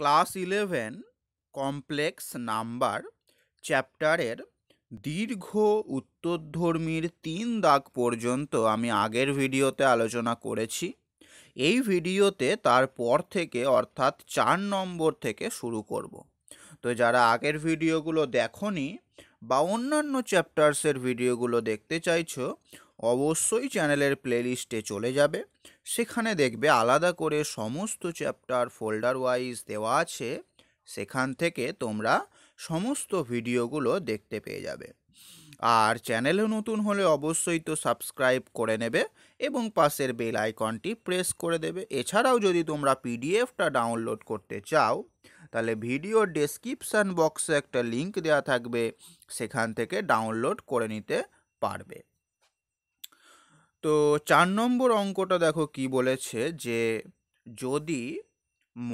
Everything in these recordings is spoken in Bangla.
ক্লাস ইলেভেন কমপ্লেক্স নাম্বার চ্যাপ্টারের দীর্ঘ উত্তরধর্মীর তিন দাগ পর্যন্ত আমি আগের ভিডিওতে আলোচনা করেছি এই ভিডিওতে তারপর থেকে অর্থাৎ চার নম্বর থেকে শুরু করব তো যারা আগের ভিডিওগুলো দেখনি বা অন্যান্য চ্যাপ্টার্সের ভিডিওগুলো দেখতে চাইছো অবশ্যই চ্যানেলের প্লেলিস্টে চলে যাবে সেখানে দেখবে আলাদা করে সমস্ত চ্যাপ্টার ফোল্ডার ওয়াইজ দেওয়া আছে সেখান থেকে তোমরা সমস্ত ভিডিওগুলো দেখতে পেয়ে যাবে আর চ্যানেলে নতুন হলে অবশ্যই তো সাবস্ক্রাইব করে নেবে এবং পাশের বেল আইকনটি প্রেস করে দেবে এছাড়াও যদি তোমরা পিডিএফটা ডাউনলোড করতে চাও তাহলে ভিডিও ডেসক্রিপশান বক্সে একটা লিংক দেওয়া থাকবে সেখান থেকে ডাউনলোড করে নিতে পারবে তো চার নম্বর অঙ্কটা দেখো কি বলেছে যে যদি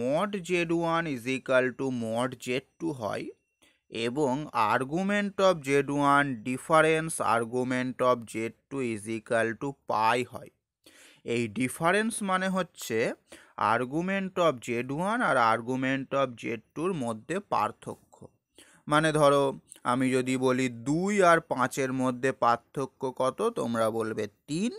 mod Z one is equal to mod Z two হয় এবং argument of Z one difference argument of Z two is equal to pi হয় এই ডিফারেন্স মানে হচ্ছে আর্গুমেন্ট অফ জেড ওয়ান আর আর্গুমেন্ট অফ জেড টুর মধ্যে পার্থক্য মানে ধরো আমি যদি বলি দুই আর পাঁচের মধ্যে পার্থক্য কত তোমরা বলবে তিন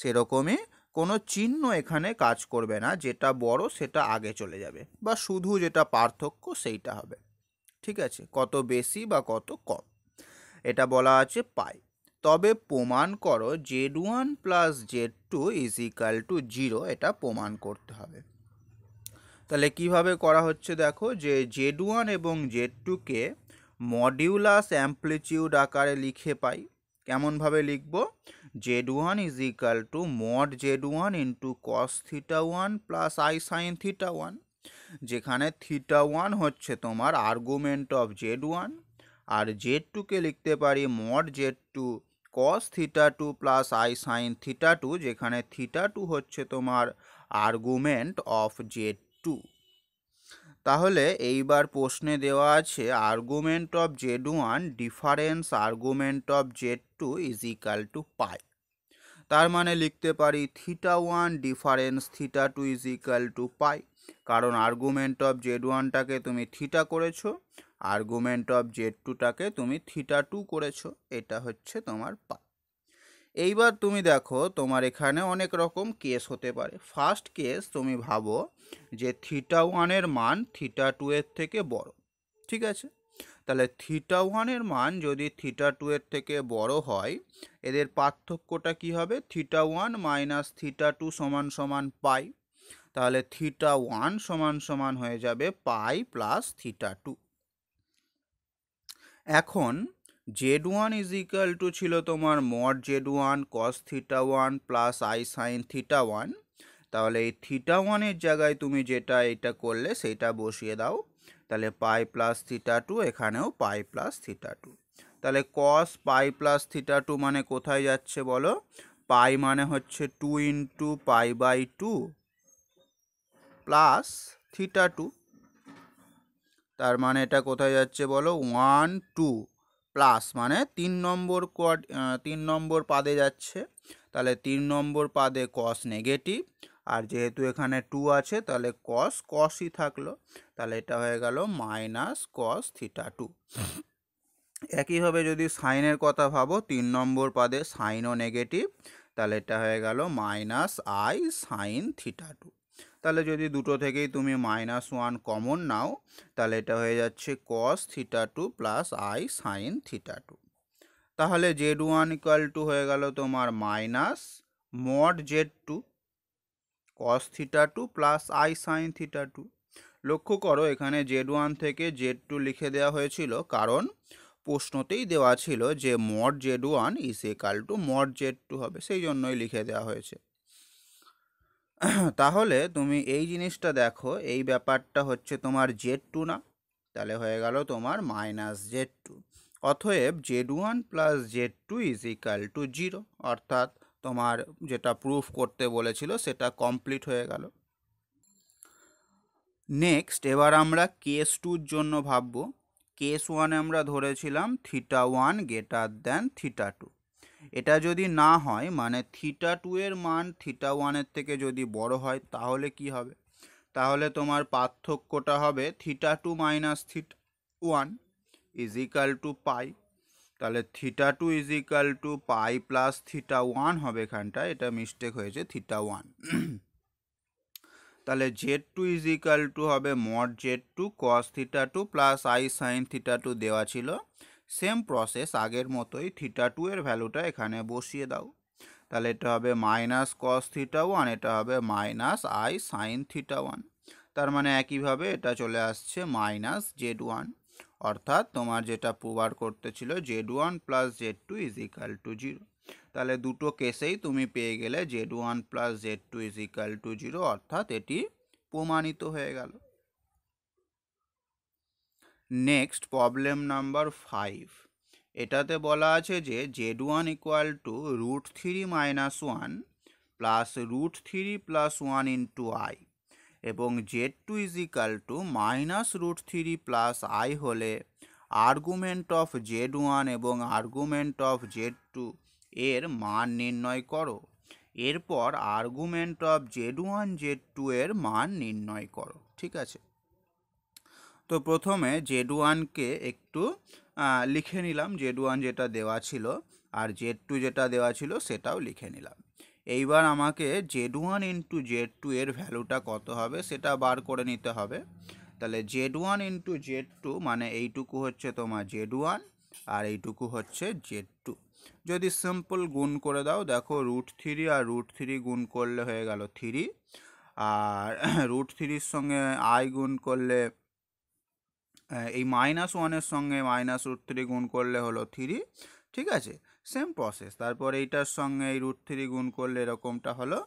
সেরকমই কোনো চিহ্ন এখানে কাজ করবে না যেটা বড় সেটা আগে চলে যাবে বা শুধু যেটা পার্থক্য সেইটা হবে ঠিক আছে কত বেশি বা কত কম এটা বলা আছে পাই তবে প্রমাণ করো Z one plus Z two is equal to zero এটা প্রমাণ করতে হবে তাহলে কিভাবে করা হচ্ছে দেখো যে জেড ওয়ান এবং জেড টুকে মডিউলাস অ্যাম্প্লিচিউড আকারে লিখে পাই কেমনভাবে লিখব Z one is equal to mod Z one into cos theta one plus I sine theta one যেখানে থিটা ওয়ান হচ্ছে তোমার আর্গুমেন্ট অফ জেড ওয়ান আর জেড টুকে লিখতে পারি mod Z two cos theta two plus I sine theta two যেখানে থিটা টু হচ্ছে তোমার আর্গুমেন্ট অফ জেড টু তাহলে এইবার প্রশ্নে দেওয়া আছে argument of Z one difference argument of Z two is equal to pi তার মানে লিখতে পারি theta one difference theta two is equal to pi কারণ আর্গুমেন্ট অফ জেড ওয়ানটাকে তুমি থিটা করেছো আর্গুমেন্ট অফ জেড টুটাকে তুমি থিটা টু করেছো এটা হচ্ছে তোমার পাই এইবার তুমি দেখো তোমার এখানে অনেক রকম কেস হতে পারে ফার্স্ট কেস তুমি ভাবো যে থিটা ওয়ানের মান থিটা টু এর থেকে বড় ঠিক আছে তাহলে থিটা ওয়ানের মান যদি থিটা টু এর থেকে বড় হয় এদের পার্থক্যটা কি হবে theta one minus theta two সমান সমান পাই তাহলে থিটা ওয়ান সমান সমান হয়ে যাবে পাই প্লাস থিটা টু এখন Z one is equal to ছিল তোমার mod Z one cos theta one plus I sine theta one তাহলে এই থিটা ওয়ানের জায়গায় তুমি যেটা এটা করলে সেটা বসিয়ে দাও তাহলে পাই প্লাস থিটা টু এখানেও পাই প্লাস থিটা টু তাহলে cos pi plus theta two মানে কোথায় যাচ্ছে বলো পাই মানে হচ্ছে two into pi by two plus theta two তার মানে এটা কোথায় যাচ্ছে বলো ওয়ান টু প্লাস মানে তিন নম্বর কোয়াড তিন নম্বর পাদে যাচ্ছে তাহলে তিন নম্বর পাদে কস নেগেটিভ আর যেহেতু এখানে টু আছে তাহলে কস কসই থাকলো তাহলে এটা হয়ে গেল মাইনাস কস থিটা টু একইভাবে যদি সাইনের কথা ভাবো তিন নম্বর পাদে সাইনও নেগেটিভ তাহলে এটা হয়ে গেল minus I sine theta two তাহলে যদি দুটো থেকেই তুমি মাইনাস ওয়ান কমন নাও তাহলে এটা হয়ে যাচ্ছে cos theta two plus I sine theta two তাহলে জেড ওয়ান ইকুয়াল টু হয়ে গেল তোমার minus mod Z two cos theta two plus I sine theta two লক্ষ্য করো এখানে জেড ওয়ান থেকে জেড টু লিখে দেওয়া হয়েছিল কারণ প্রশ্নতেই দেওয়া ছিল যে mod Z one is equal to mod Z two হবে সেই জন্যই লিখে দেওয়া হয়েছে তাহলে তুমি এই জিনিসটা দেখো এই ব্যাপারটা হচ্ছে তোমার জেড টু না তাহলে হয়ে গেল তোমার মাইনাস জেড টু অথএব Z one plus Z two is equal to zero অর্থাৎ তোমার যেটা প্রুফ করতে বলেছিল সেটা কমপ্লিট হয়ে গেল নেক্সট এবার আমরা কেস টুর জন্য ভাবব কেস ওয়ানে আমরা ধরেছিলাম theta one greater than theta two এটা যদি না হয় মানে থিটা টু এর মান থিটা ওয়ানের থেকে যদি বড় হয় তাহলে কি হবে তাহলে তোমার পার্থক্যটা হবে theta two minus theta one is equal to pi তাহলে theta two is equal to pi plus theta one হবে এখানটায় এটা মিস্টেক হয়েছে থিটা ওয়ান তাহলে Z two is equal to হবে mod Z two cos theta two plus I sine theta two দেওয়া ছিল সেম প্রসেস আগের মতোই থিটা টু এর ভ্যালুটা এখানে বসিয়ে দাও তাহলে এটা হবে মাইনাস কস থিটা ওয়ান এটা হবে minus I sine theta one তার মানে একইভাবে এটা চলে আসছে মাইনাস জেড ওয়ান অর্থাৎ তোমার যেটা প্রুভার করতে ছিল Z one plus Z two is equal to zero তাহলে দুটো কেসেই তুমি পেয়ে গেলে Z one plus Z two is equal to zero অর্থাৎ এটি প্রমাণিত হয়ে গেল নেক্সট প্রবলেম নাম্বার ফাইভ এটাতে বলা আছে যে Z one equal to root three minus one plus root three plus one into I এবং Z two is equal to minus root three plus I হলে আর্গুমেন্ট অফ জেড ওয়ান এবং আর্গুমেন্ট অফ জেড টু এর মান নির্ণয় করো এরপর argument of Z one Z two এর মান নির্ণয় করো ঠিক আছে তো প্রথমে জেড ওয়ানকে একটু লিখে নিলাম জেড ওয়ান যেটা দেওয়া ছিল আর জেড টু যেটা দেওয়া ছিল সেটাও লিখে নিলাম এইবার আমাকে Z one into Z two এর ভ্যালুটা কত হবে সেটা বার করে নিতে হবে তাহলে Z one into Z two মানে এইটুকু হচ্ছে তোমার জেড ওয়ান আর এইটুকু হচ্ছে জেড টু যদি সিম্পল গুণ করে দাও দেখো রুট থ্রি আর রুট থ্রি গুণ করলে হয়ে গেল থ্রি আর রুট থ্রির সঙ্গে আই গুণ করলে হ্যাঁ, এই মাইনাস ওয়ানের সঙ্গে মাইনাস রুট থ্রি গুণ করলে হলো থ্রি ঠিক আছে সেম প্রসেস তারপর এইটার সঙ্গে এই রুট থ্রি গুণ করলে এরকমটা হলো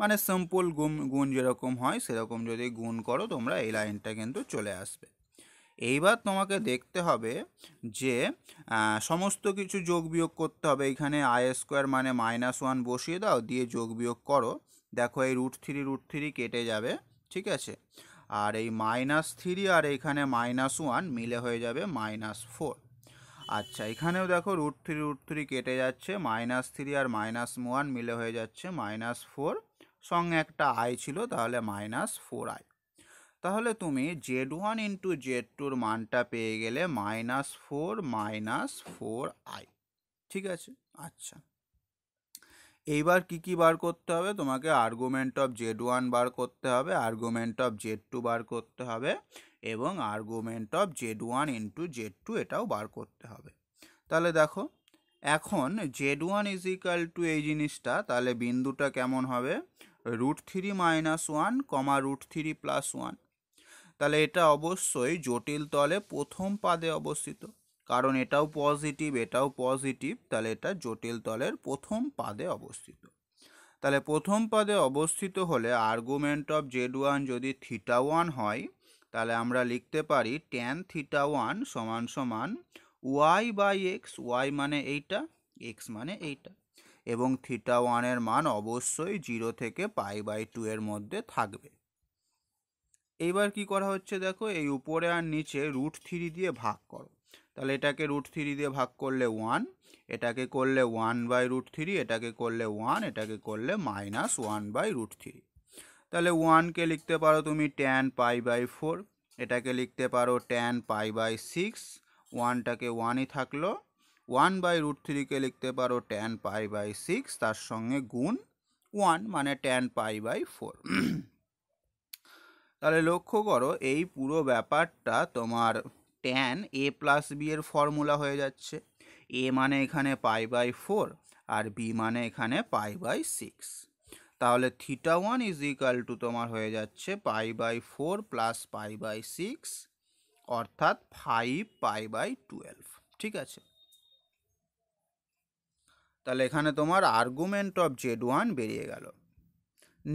মানে সিম্পল গুণ গুণ যেরকম হয় সেরকম যদি গুণ করো তোমরা এই লাইনটা কিন্তু চলে আসবে এইবার তোমাকে দেখতে হবে যে সমস্ত কিছু যোগ বিয়োগ করতে হবে এখানে আই স্কোয়ার মানে মাইনাস ওয়ান বসিয়ে দাও দিয়ে যোগ বিয়োগ করো দেখো এই রুট থ্রি রুট থ্রি কেটে যাবে ঠিক আছে আর এই মাইনাস থ্রি আর এইখানে মাইনাস ওয়ান মিলে হয়ে যাবে মাইনাস ফোর আচ্ছা এখানেও দেখো রুট থ্রি রুট থ্রি কেটে যাচ্ছে মাইনাস থ্রি আর মাইনাস ওয়ান মিলে হয়ে যাচ্ছে মাইনাস ফোর সঙ্গে একটা আই ছিল তাহলে মাইনাস ফোর আই তাহলে তুমি জেড ওয়ান ইন্টু জেড টুর মানটা পেয়ে গেলে minus four minus four I ঠিক আছে আচ্ছা এইবার কি কি বার করতে হবে তোমাকে আর্গুমেন্ট অফ জেড ওয়ান বার করতে হবে আর্গুমেন্ট অফ জেড টু বার করতে হবে এবং argument of Z one into Z two এটাও বার করতে হবে তাহলে দেখো এখন Z one is equal to এই জিনিসটা তাহলে বিন্দুটা কেমন হবে root three minus one comma root three plus one তাহলে এটা অবশ্যই জটিল তলে প্রথম পাদে অবস্থিত কারণ এটাও পজিটিভ এটাও পজিটিভ তাহলে এটা জটিল তলের প্রথম পাদে অবস্থিত তাহলে প্রথম পাদে অবস্থিত হলে আর্গুমেন্ট অফ জেড ওয়ান যদি থিটা ওয়ান হয় তাহলে আমরা লিখতে পারি ট্যান থিটা ওয়ান সমান সমান ওয়াই বাই এক্স ওয়াই মানে এইটা এক্স মানে এইটা এবং থিটা ওয়ানের মান অবশ্যই জিরো থেকে পাই বাই টু এর মধ্যে থাকবে এইবার কি করা হচ্ছে দেখো এই উপরে আর নিচে রুট থ্রি দিয়ে ভাগ করো তাহলে এটাকে রুট থ্রি দিয়ে ভাগ করলে ওয়ান এটাকে করলে ওয়ান বাই রুট থ্রি এটাকে করলে ওয়ান এটাকে করলে minus one by root three তাহলে ওয়ানকে লিখতে পারো তুমি ট্যান পাই বাই ফোর এটাকে লিখতে পারো ট্যান পাই বাই সিক্স ওয়ানটাকে ওয়ানই থাকলো ওয়ান বাই রুট থ্রিকে লিখতে পারো ট্যান পাই বাই সিক্স তার সঙ্গে গুণ ওয়ান মানে ট্যান পাই বাই ফোর তাহলে লক্ষ্য করো এই পুরো ব্যাপারটা তোমার ট্যান এ প্লাস বি এর ফর্মুলা হয়ে যাচ্ছে এ মানে এখানে পাই বাই ফোর আর বি মানে এখানে পাই বাই সিক্স তাহলে theta one is equal to তোমার হয়ে যাচ্ছে pi by four plus pi by six অর্থাৎ ফাইভ পাই বাই টুয়েলভ ঠিক আছে তাহলে এখানে তোমার আর্গুমেন্ট অফ জেড ওয়ান বেরিয়ে গেল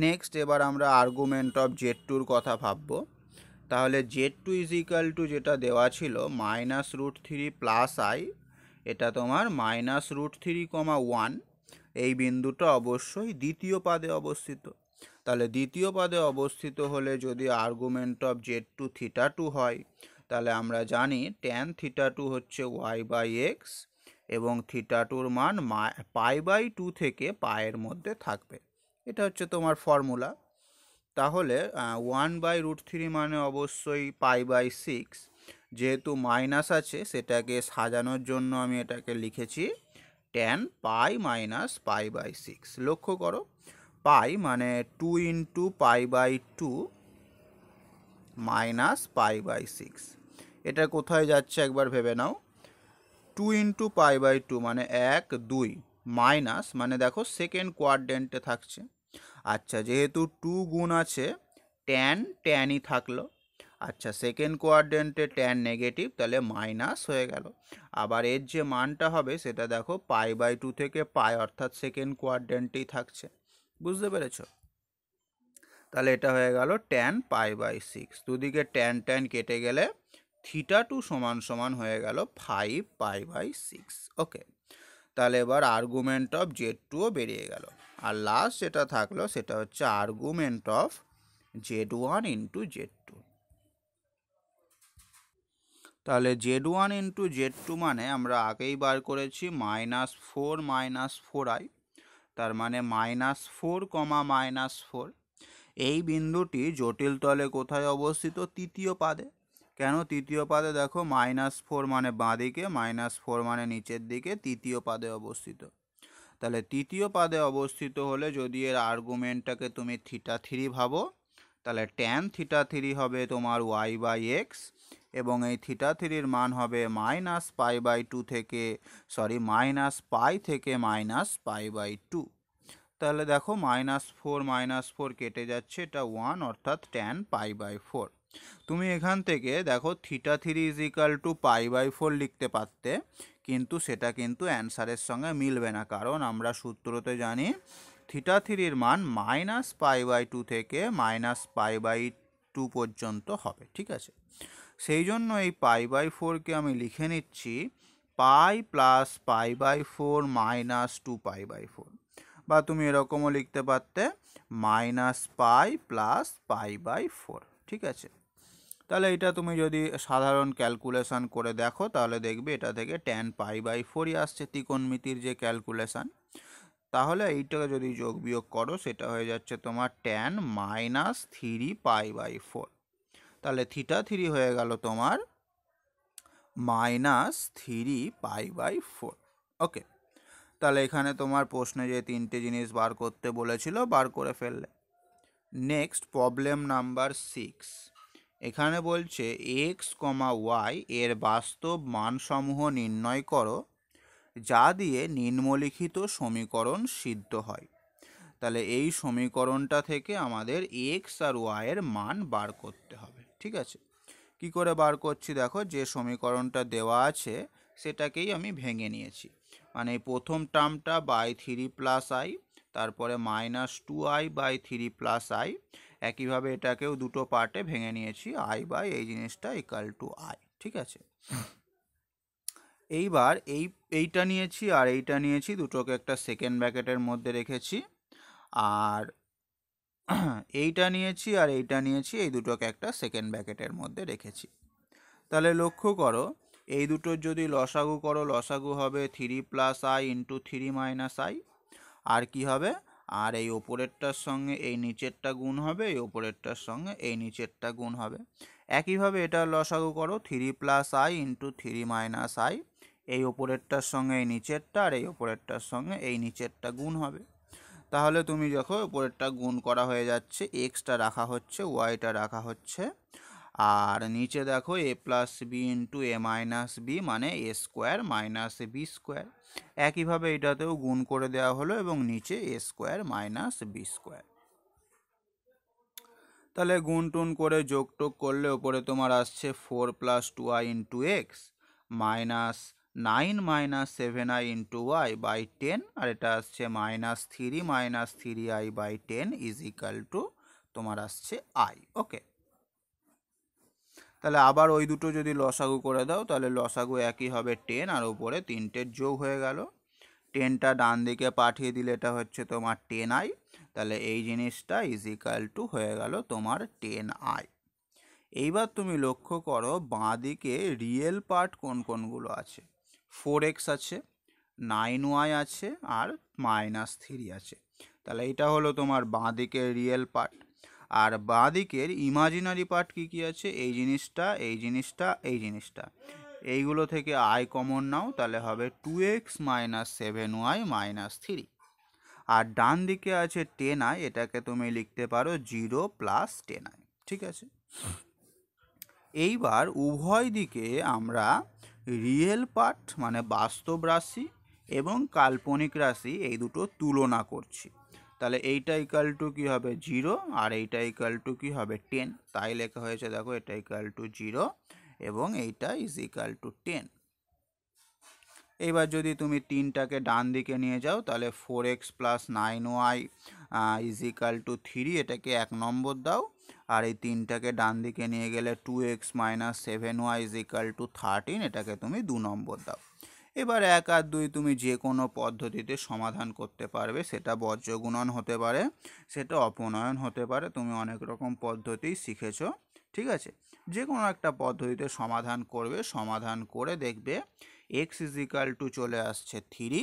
নেক্সট এবার আমরা আর্গুমেন্ট অফ জেড টুর কথা ভাববো তাহলে Z two is equal to যেটা দেওয়া ছিল minus root three plus I এটা তোমার minus root three comma one এই বিন্দুটা অবশ্যই দ্বিতীয় পাদে অবস্থিত তাহলে দ্বিতীয় পাদে অবস্থিত হলে যদি argument of Z two theta two হয় তাহলে আমরা জানি ট্যান থিটা টু হচ্ছে ওয়াই বাই এক্স এবং থিটা টুর মান পাই বাই টু থেকে পায়ের মধ্যে থাকবে এটা হচ্ছে তোমার ফর্মুলা তাহলে ওয়ান বাই রুট থ্রি মানে অবশ্যই পাই বাই সিক্স যেহেতু মাইনাস আছে সেটাকে সাজানোর জন্য আমি এটাকে লিখেছি tan pi minus pi by six লক্ষ্য করো পাই মানে two into pi by two minus pi by six এটা কোথায় যাচ্ছে একবার ভেবে নাও two into pi by two মানে এক দুই মাইনাস মানে দেখো সেকেন্ড কোয়ারডেন্টে থাকছে আচ্ছা যেহেতু টু গুণ আছে ট্যান ট্যানই থাকলো আচ্ছা সেকেন্ড কোয়ার্ডেন্টে ট্যান নেগেটিভ তাহলে মাইনাস হয়ে গেল আবার এর যে মানটা হবে সেটা দেখো পাই বাই টু থেকে পাই অর্থাৎ সেকেন্ড কোয়ার্ডেন্টেই থাকছে বুঝতে পেরেছ তাহলে এটা হয়ে গেল ট্যান পাই বাই সিক্স দুদিকে ট্যান ট্যান কেটে গেলে থিটা টু সমান সমান হয়ে গেল five pi by six okay তাহলে এবার আর্গুমেন্ট অফ জেড টুও বেরিয়ে গেল আর লাস্ট যেটা থাকলো সেটা হচ্ছে argument of Z one into Z two তাহলে Z one into Z two মানে আমরা আগেই বার করেছি minus four minus four I তার মানে minus four comma minus four এই বিন্দুটি জটিল তলে কোথায় অবস্থিত তৃতীয় পাদে কেন তৃতীয় পাদে দেখো মাইনাস ফোর মানে বাঁদিকে মাইনাস ফোর মানে নিচের দিকে তৃতীয় পাদে অবস্থিত তাহলে তৃতীয় পাদে অবস্থিত হলে যদি এর আর্গুমেন্টটাকে তুমি থিটা থ্রি ভাবো তাহলে ট্যান থিটা থ্রি হবে তোমার ওয়াই বাই এক্স এবং এই থিটা থ্রির মান হবে মাইনাস পাই বাই টু থেকে সরি মাইনাস পাই থেকে মাইনাস পাই বাই টু তাহলে দেখো মাইনাস ফোর মাইনাস ফোর কেটে যাচ্ছে এটা ওয়ান অর্থাৎ ট্যান পাই বাই ফোর তুমি এখান থেকে দেখো theta three is equal to pi by four লিখতে পারতে কিন্তু সেটা কিন্তু অ্যান্সারের সঙ্গে মিলবে না কারণ আমরা সূত্রতে জানি থিটা থ্রির মান মাইনাস পাই বাই টু থেকে মাইনাস পাই বাই টু পর্যন্ত হবে ঠিক আছে সেই জন্য এই পাই বাই ফোরকে আমি লিখে নিচ্ছি pi plus pi by four minus two pi by four বা তুমি এরকমও লিখতে পারতে minus pi plus pi by four ঠিক আছে তাহলে এটা তুমি যদি সাধারণ ক্যালকুলেশান করে দেখো তাহলে দেখবে এটা থেকে ট্যান পাই বাই ফোরই আসছে ত্রিকোণমিতির যে ক্যালকুলেশান তাহলে এইটাকে যদি যোগ বিয়োগ করো সেটা হয়ে যাচ্ছে তোমার tan minus three pi by four তাহলে থিটা থ্রি হয়ে গেল তোমার minus three pi by four okay তাহলে এখানে তোমার প্রশ্নে যে তিনটে জিনিস বার করতে বলেছিল বার করে ফেললে নেক্সট প্রবলেম নাম্বার সিক্স এখানে বলছে এক্স কমা ওয়াই এর বাস্তব মানসমূহ নির্ণয় করো যা দিয়ে নিম্নলিখিত সমীকরণ সিদ্ধ হয় তাহলে এই সমীকরণটা থেকে আমাদের এক্স আর ওয়াইয়ের মান বার করতে হবে ঠিক আছে কি করে বার করছি দেখো যে সমীকরণটা দেওয়া আছে সেটাকেই আমি ভেঙে নিয়েছি মানে প্রথম টার্মটা বাই থ্রি প্লাস আই তারপরে minus two I by three plus I একইভাবে এটাকেও দুটো পার্টে ভেঙে নিয়েছি আই বাই এই জিনিসটা ইকাল টু আই ঠিক আছে এইবার এই এইটা নিয়েছি আর এইটা নিয়েছি দুটোকে একটা সেকেন্ড ব্যাকেটের মধ্যে রেখেছি আর এইটা নিয়েছি আর এইটা নিয়েছি এই দুটোকে একটা সেকেন্ড ব্যাকেটের মধ্যে রেখেছি তাহলে লক্ষ্য করো এই দুটোর যদি লসাগু করো লসাগু হবে three plus I into three minus I আর কি হবে আর এই ওপরেরটার সঙ্গে এই নিচেরটা গুণ হবে এই ওপরেরটার সঙ্গে এই নিচেরটা গুণ হবে একইভাবে এটা লসাগু করো three plus I into three minus I এই ওপরেরটার সঙ্গে এই নিচেরটা আর এই ওপরেরটার সঙ্গে এই নিচেরটা গুণ হবে তাহলে তুমি দেখো ওপরেরটা গুণ করা হয়ে যাচ্ছে এক্সটা রাখা হচ্ছে ওয়াইটা রাখা হচ্ছে আর নিচে দেখো A plus B into A minus B মানে A square minus B square একইভাবে এটাতেও গুণ করে দেওয়া হলো এবং নিচে A square minus B square তাহলে গুণ টুন করে যোগ টোক করলে ওপরে তোমার আসছে four plus two I into X minus nine minus seven I into Y by ten আর এটা আসছে minus three minus three I by ten is equal to তোমার আসছে আই ওকে তাহলে আবার ওই দুটো যদি লসাগু করে দাও তাহলে লসাগু একই হবে টেন আর উপরে তিনটের যোগ হয়ে গেল টেনটা ডান দিকে পাঠিয়ে দিলে এটা হচ্ছে তোমার টেন আই তাহলে এই জিনিসটা ইজিক্যাল টু হয়ে গেল তোমার টেন আই এইবার তুমি লক্ষ্য করো বাঁ দিকে রিয়েল পার্ট কোন কোনগুলো আছে ফোর এক্স আছে নাইন ওয়াই আছে আর মাইনাস থ্রি আছে তাহলে এটা হলো তোমার বাঁ দিকের রিয়েল পার্ট আর বাঁ দিকের ইমাজিনারি পার্ট কী কী আছে এই জিনিসটা এই জিনিসটা এই জিনিসটা এইগুলো থেকে আই কমন নাও তাহলে হবে two x minus seven y minus three আর ডান দিকে আছে টেন আই এটাকে তুমি লিখতে পারো জিরো প্লাস টেন আই ঠিক আছে এইবার উভয় দিকে আমরা রিয়েল পার্ট মানে বাস্তব রাশি এবং কাল্পনিক রাশি এই দুটো তুলনা করছি তাহলে এইটা ইকাল টু কী হবে জিরো আর এইটা ইকাল টু কী হবে টেন তাই লেখা হয়েছে দেখো এটা ইকাল টু জিরো এবং এইটা ইজ ইকাল টু টেন এবার যদি তুমি তিনটাকে ডান দিকে নিয়ে যাও তাহলে four x plus nine y is equal to three এটাকে এক নম্বর দাও আর এই তিনটাকে ডান দিকে নিয়ে গেলে two x minus seven y is equal to thirteen এটাকে তুমি দু নম্বর দাও এবার এক আর দুই তুমি যে কোনো পদ্ধতিতে সমাধান করতে পারবে সেটা বর্জ্য গুণন হতে পারে সেটা অপনয়ন হতে পারে তুমি অনেক রকম পদ্ধতি শিখেছ ঠিক আছে যে কোনো একটা পদ্ধতিতে সমাধান করবে সমাধান করে দেখবে এক্স ইজিক্যাল টু চলে আসছে থ্রি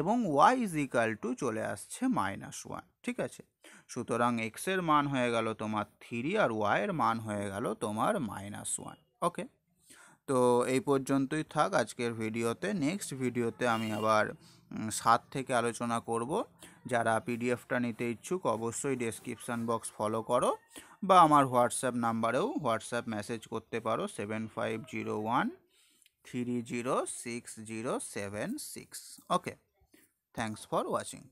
এবং ওয়াই ইজিক্যাল টু চলে আসছে মাইনাস ওয়ান ঠিক আছে সুতরাং এক্সের মান হয়ে গেল তোমার থ্রি আর ওয়াইয়ের মান হয়ে গেল তোমার মাইনাস ওয়ান ওকে তো এই পর্যন্তই থাক আজকের ভিডিওতে নেক্সট ভিডিওতে আমি আবার সাত থেকে আলোচনা করব যারা পিডিএফটা নিতে ইচ্ছুক অবশ্যই ডেসক্রিপশান বক্স ফলো করো বা আমার হোয়াটসঅ্যাপ নাম্বারেও হোয়াটসঅ্যাপ মেসেজ করতে পারো seven five zero one three zero six zero seven six okay thanks for watching